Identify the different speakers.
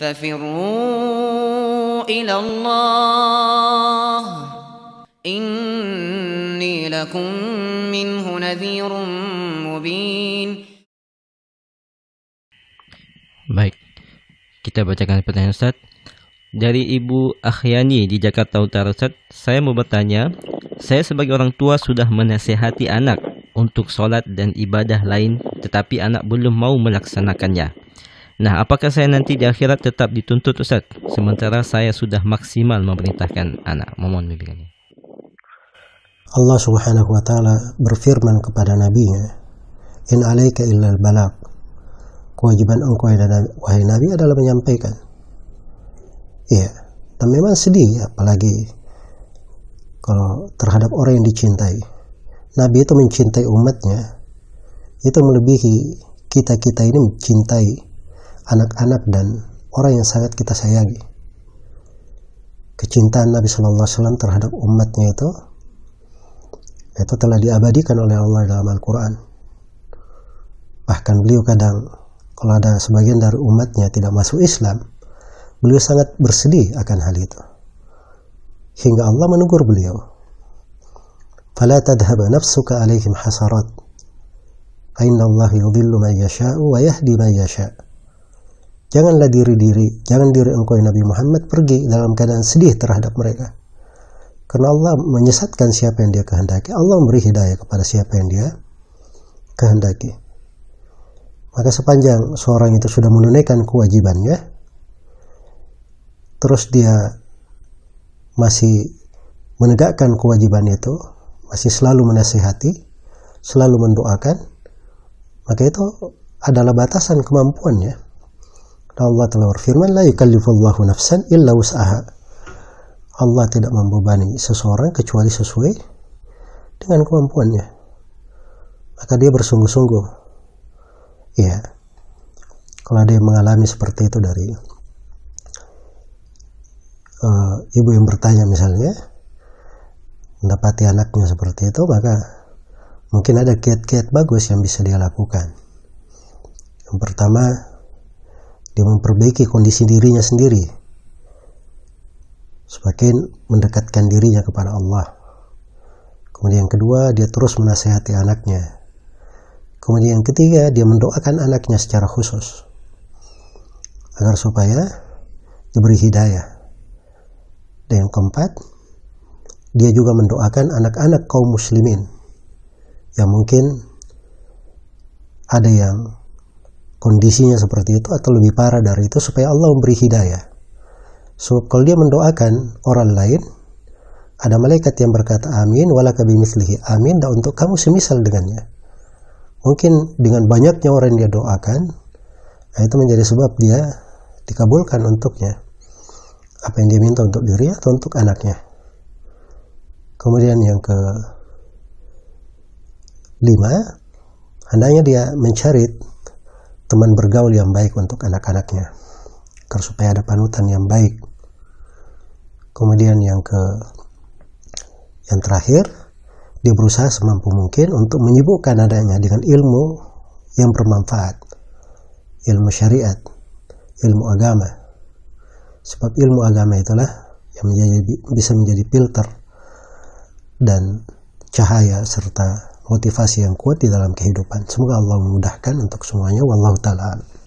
Speaker 1: ففروا إلى الله
Speaker 2: إني لكم منه نذير مبين
Speaker 1: Baik, kita bacakan pertanyaan Ustaz. Dari Ibu Akhyani di Jakarta Utara Ustaz, saya mau bertanya, saya sebagai orang tua sudah menasehati anak untuk sholat dan ibadah lain, tetapi anak belum mau melaksanakannya. Nah, apakah saya nanti di akhirat tetap dituntut Ustaz? Sementara saya sudah maksimal memerintahkan anak. Mohon bimbingannya.
Speaker 2: Allah Subhanahu wa taala berfirman kepada nabinya, "In alaika illal balak." Kewajiban engkau wahai nabi adalah menyampaikan. Iya, dan memang sedih apalagi kalau terhadap orang yang dicintai. Nabi itu mencintai umatnya itu melebihi kita-kita ini mencintai anak-anak dan orang yang sangat kita sayangi. Kecintaan Nabi Shallallahu Alaihi Wasallam terhadap umatnya itu itu telah diabadikan oleh Allah dalam Al-Quran. Bahkan beliau kadang kalau ada sebagian dari umatnya tidak masuk Islam, beliau sangat bersedih akan hal itu. Hingga Allah menegur beliau. فلا تذهب نفسك عَلَيْهِمْ حسرات فإن اللَّهِ يُضِلُّ مَنْ يَشَاءُ وَيَهْدِي مَنْ يَشَاءُ Janganlah diri-diri, jangan diri engkau yang Nabi Muhammad pergi dalam keadaan sedih terhadap mereka. Karena Allah menyesatkan siapa yang dia kehendaki. Allah memberi hidayah kepada siapa yang dia kehendaki. Maka sepanjang seorang itu sudah menunaikan kewajibannya, terus dia masih menegakkan kewajiban itu, masih selalu menasihati, selalu mendoakan, maka itu adalah batasan kemampuannya. Allah telah berfirman, La yukallifullahu nafsan illa wus'aha. Allah tidak membebani seseorang kecuali sesuai dengan kemampuannya. Maka dia bersungguh-sungguh. Ya. Kalau dia mengalami seperti itu dari uh, ibu yang bertanya misalnya, mendapati anaknya seperti itu, maka mungkin ada kiat-kiat bagus yang bisa dia lakukan. Yang pertama, yang memperbaiki kondisi dirinya sendiri semakin mendekatkan dirinya kepada Allah kemudian yang kedua dia terus menasehati anaknya kemudian yang ketiga dia mendoakan anaknya secara khusus agar supaya diberi hidayah dan yang keempat dia juga mendoakan anak-anak kaum muslimin yang mungkin ada yang kondisinya seperti itu atau lebih parah dari itu supaya Allah memberi hidayah. Sebab so, kalau dia mendoakan orang lain, ada malaikat yang berkata amin, walaka mislihi amin, dan untuk kamu semisal dengannya. Mungkin dengan banyaknya orang yang dia doakan, nah itu menjadi sebab dia dikabulkan untuknya. Apa yang dia minta untuk diri atau untuk anaknya. Kemudian yang ke lima, hendaknya dia mencari teman bergaul yang baik untuk anak-anaknya agar supaya ada panutan yang baik kemudian yang ke yang terakhir dia berusaha semampu mungkin untuk menyibukkan adanya dengan ilmu yang bermanfaat ilmu syariat ilmu agama sebab ilmu agama itulah yang menjadi, bisa menjadi filter dan cahaya serta motivasi yang kuat di dalam kehidupan. Semoga Allah memudahkan untuk semuanya. Wallahu ta'ala